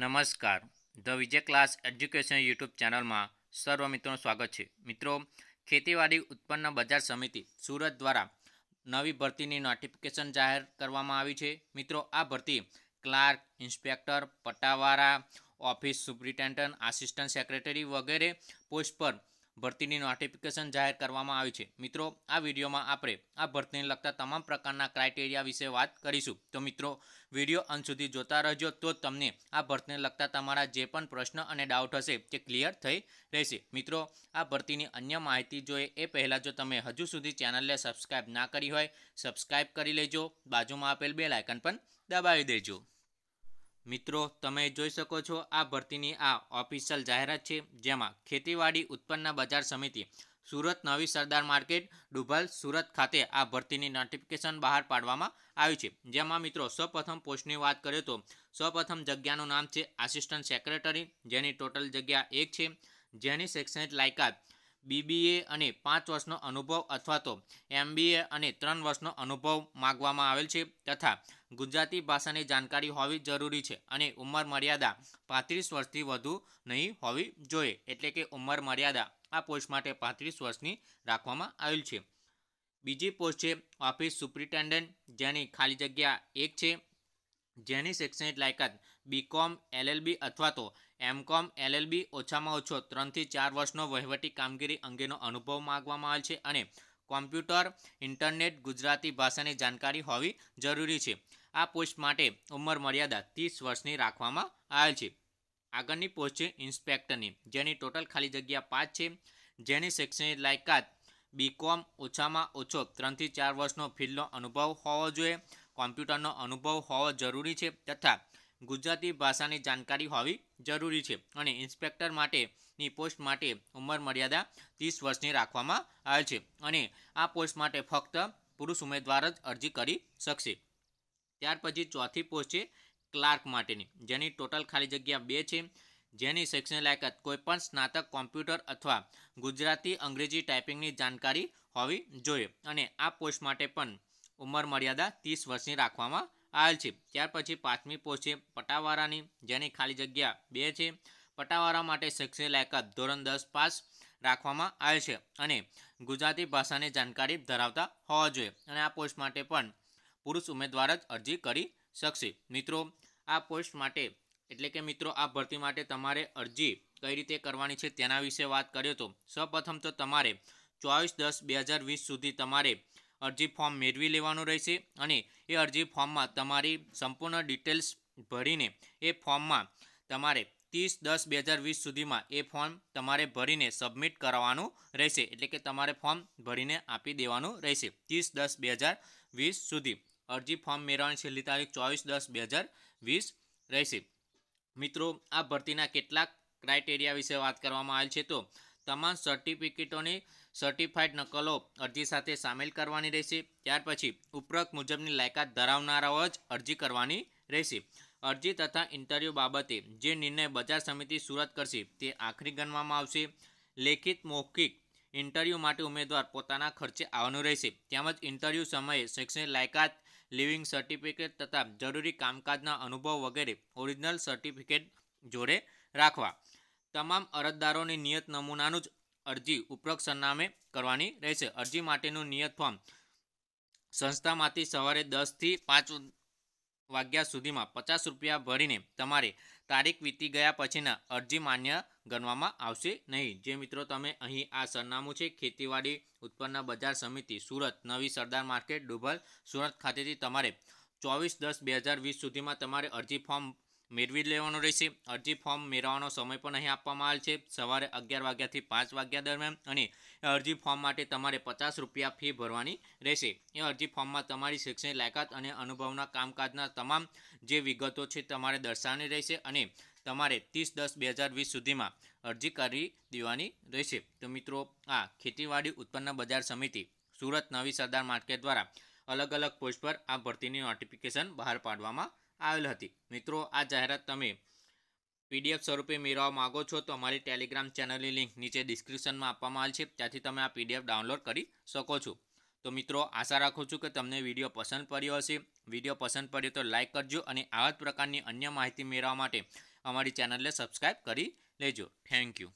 નમસ્કાર the Vijay class education YouTube ચેનલમાં સર્વ મિત્રોનું સ્વાગત છે મિત્રો ખેતીવાડી ઉત્પન્ન બજાર સમિતિ સુરત દ્વારા નવી ભરતીની નોટિફિકેશન જાહેર કરવામાં આવી છે મિત્રો આ ભરતી ક્લાર્ક ઇન્સ્પેક્ટર પટ્ટાવાળા ઓફિસ સુપ્રિન્ટેન્ડન્ટ આસિસ્ટન્ટ સેક્રેટરી વગેરે પોસ્ટ પર ભરતીની નોટિફિકેશન જાહેર કરવામાં આવી છે મિત્રો આ વિડીયોમાં આપણે આ ભરતીને લગતા તમામ પ્રકારના ક્રાઇટેરિયા વિશે વાત કરીશું તો મિત્રો વિડીયો અંત સુધી જોતા રહેજો તો તમને આ ભરતીને લગતા તમારા જે પણ પ્રશ્ન અને ડાઉટ હશે તે ક્લિયર થઈ રહેશે મિત્રો આ ભરતીની અન્ય માહિતી જોઈએ એ પહેલાં જો તમે હજુ સુધી ચેનલને સબસ્ક્રાઇબ ના કરી હોય સબસ્ક્રાઇબ કરી લેજો બાજુમાં આપેલ બે લાયકન પણ દબાવી દેજો મિત્રો તમે જોઈ શકો છો આ ભરતીની આ ઓફિશિયલ જાહેરાત છે જેમાં ખેતીવાડી ઉત્પન્ન બજાર સમિતિ સુરત નવી સરદાર માર્કેટ ડુભાલ સુરત ખાતે આ ભરતીની નોટિફિકેશન બહાર પાડવામાં આવી છે જેમાં મિત્રો સૌપ્રથમ પોસ્ટની વાત કરીએ તો સૌપ્રથમ જગ્યાનું નામ છે આસિસ્ટન્ટ સેક્રેટરી જેની ટોટલ જગ્યા એક છે જેની શૈક્ષણિક લાયકાત બીબીએ અને પાંચ વર્ષનો અનુભવ અથવા તો એમબીએ અને ત્રણ વર્ષનો અનુભવ માગવામાં આવેલ છે તથા ગુજરાતી ભાષાની જાણકારી હોવી જરૂરી છે અને ઉંમર મર્યાદા પાંત્રીસ વર્ષથી વધુ નહીં હોવી જોઈએ એટલે કે ઉંમર મર્યાદા આ પોસ્ટ માટે પાંત્રીસ વર્ષની રાખવામાં આવેલ છે બીજી પોસ્ટ છે ઓફિસ સુપ્રિન્ટેન્ડન્ટ જેની ખાલી જગ્યા એક છે જેની શૈક્ષણિક લાયકાત બીકોમ એલએલબી અથવા તો એમકોમ એલએલબી ઓછામાં ઓછો ત્રણથી ચાર વર્ષનો વહીવટી કામગીરી અંગેનો અનુભવ માગવામાં આવે છે અને કોમ્પ્યુટર ઇન્ટરનેટ ગુજરાતી ભાષાની જાણકારી હોવી જરૂરી છે આ પોસ્ટ માટે ઉંમર મર્યાદા ત્રીસ વર્ષની રાખવામાં આવેલ છે આગળની પોસ્ટ છે ઇન્સ્પેક્ટરની જેની ટોટલ ખાલી જગ્યા પાંચ છે જેની શૈક્ષણિક લાયકાત બીકોમ ઓછામાં ઓછો ત્રણથી ચાર વર્ષનો ફિલ્ડનો અનુભવ હોવો જોઈએ કોમ્પ્યુટરનો અનુભવ હોવો જરૂરી છે તથા ગુજરાતી ભાષાની જાણકારી હોવી જરૂરી છે અને ઇન્સ્પેક્ટર માટેની પોસ્ટ માટે ઉંમર મર્યાદા ત્રીસ વર્ષની રાખવામાં આવે છે અને આ પોસ્ટ માટે ફક્ત પુરુષ ઉમેદવાર જ અરજી કરી શકશે ત્યાર પછી ચોથી પોસ્ટ છે ક્લાર્ક માટેની જેની ટોટલ ખાલી જગ્યા બે છે જેની શૈક્ષણિક લાયકાત કોઈપણ સ્નાતક કોમ્પ્યુટર અથવા ગુજરાતી અંગ્રેજી ટાઈપિંગની જાણકારી હોવી જોઈએ અને આ પોસ્ટ માટે પણ ઉંમર મર્યાદા ત્રીસ વર્ષની રાખવામાં આવેલ છે ત્યાર પછી પાંચમી પોસ્ટ છે પટાવાળાની જેની ખાલી જગ્યા બે છે પટાવાળા માટે શૈક્ષણિક લાયકાત ધોરણ દસ પાસ રાખવામાં આવે છે અને ગુજરાતી ભાષાની જાણકારી ધરાવતા હોવા જોઈએ અને આ પોસ્ટ માટે પણ પુરુષ ઉમેદવાર જ અરજી કરી શકશે મિત્રો આ પોસ્ટ માટે એટલે કે મિત્રો આ ભરતી માટે તમારે અરજી કઈ રીતે કરવાની છે તેના વિશે વાત કર્યો તો સૌપ્રથમ તો તમારે ચોવીસ દસ બે હજાર વીસ સુધી તમારે અરજી ફોર્મ મેળવી લેવાનું રહેશે અને એ અરજી ફોર્મમાં તમારી સંપૂર્ણ ડિટેલ્સ ભરીને એ ફોર્મમાં તમારે ત્રીસ દસ બે હજાર વીસ સુધીમાં એ ફોર્મ તમારે ભરીને સબમિટ કરવાનું રહેશે એટલે કે તમારે ફોર્મ ભરીને આપી દેવાનું રહેશે ત્રીસ દસ બે હજાર વીસ સુધી અરજી ફોર્મ મેળવવાની છેલ્લી તારીખ ચોવીસ દસ બે હજાર વીસ રહેશે મિત્રો આ ભરતીના કેટલાક ક્રાઇટેરિયા વિશે વાત કરવામાં આવેલ છે તો તમામ સર્ટિફિકેટોની સર્ટિફાઇડ નકલો અરજી સાથે સામેલ કરવાની રહેશે ત્યાર પછી ઉપરોક્ત મુજબની લાયકાત ધરાવનારાઓ જ અરજી કરવાની રહેશે અરજી તથા ઇન્ટરવ્યૂ બાબતે જે નિર્ણય બજાર સમિતિ સુરત કરશે તે આખરી ગણવામાં આવશે લેખિત મૌખિક ઇન્ટરવ્યૂ માટે ઉમેદવાર પોતાના ખર્ચે આવવાનું રહેશે તેમજ ઇન્ટરવ્યૂ સમયે શૈક્ષણિક લાયકાત લિવિંગ સર્ટિફિકેટ તથા જરૂરી કામકાજના અનુભવ વગેરે ઓરિજિનલ સર્ટિફિકેટ જોડે રાખવા તમામ અરજદારોની નિયત નમૂનાનું જ અરજી ઉપરોક્ત સરનામે કરવાની રહેશે અરજી માટેનું નિયત ફોર્મ સંસ્થામાંથી સવારે દસથી પાંચ વાગ્યા સુધીમાં પચાસ રૂપિયા ભરીને તમારે તારીખ વીતી ગયા પછીના અરજી માન્ય ગણવામાં આવશે નહીં જે મિત્રો તમે અહીં આ સરનામું છે ખેતીવાડી ઉત્પન્ન બજાર સમિતિ સુરત નવી સરદાર માર્કેટ ડુબલ સુરત ખાતેથી તમારે ચોવીસ દસ બે હજાર વીસ સુધીમાં તમારે અરજી ફોર્મ મેળવી લેવાનો રહેશે અરજી ફોર્મ મેળવવાનો સમય પણ અહીં આપવામાં આવેલ છે સવારે અગિયાર વાગ્યાથી પાંચ વાગ્યા દરમિયાન અને અરજી ફોર્મ માટે તમારે પચાસ રૂપિયા ફી ભરવાની રહેશે એ અરજી ફોર્મમાં તમારી શિક્ષણ લાયકાત અને અનુભવના કામકાજના તમામ જે વિગતો છે તમારે દર્શાવવાની રહેશે અને તમારે ત્રીસ દસ બે હજાર વીસ સુધીમાં અરજી કરી દેવાની રહેશે તો મિત્રો આ ખેતીવાડી ઉત્પન્ન બજાર સમિતિ સુરત નવી સરદાર માર્કેટ દ્વારા અલગ અલગ પોસ્ટ પર આ ભરતીની નોટિફિકેશન બહાર પાડવામાં આવેલ હતી મિત્રો આ જાહેરાત તમે પીડીએફ સ્વરૂપે મેળવવા માગો છો તો અમારી ટેલિગ્રામ ચેનલની લિંક નીચે ડિસ્ક્રિપ્શનમાં આપવામાં આવેલ છે ત્યાંથી તમે આ પીડીએફ ડાઉનલોડ કરી શકો છો તો મિત્રો આશા રાખું છું કે તમને વિડીયો પસંદ પડ્યો હશે વિડીયો પસંદ પડ્યો તો લાઇક કરજો અને આવા જ પ્રકારની અન્ય માહિતી મેળવવા માટે અમારી ચેનલને સબસ્ક્રાઈબ કરી લેજો થેન્ક યુ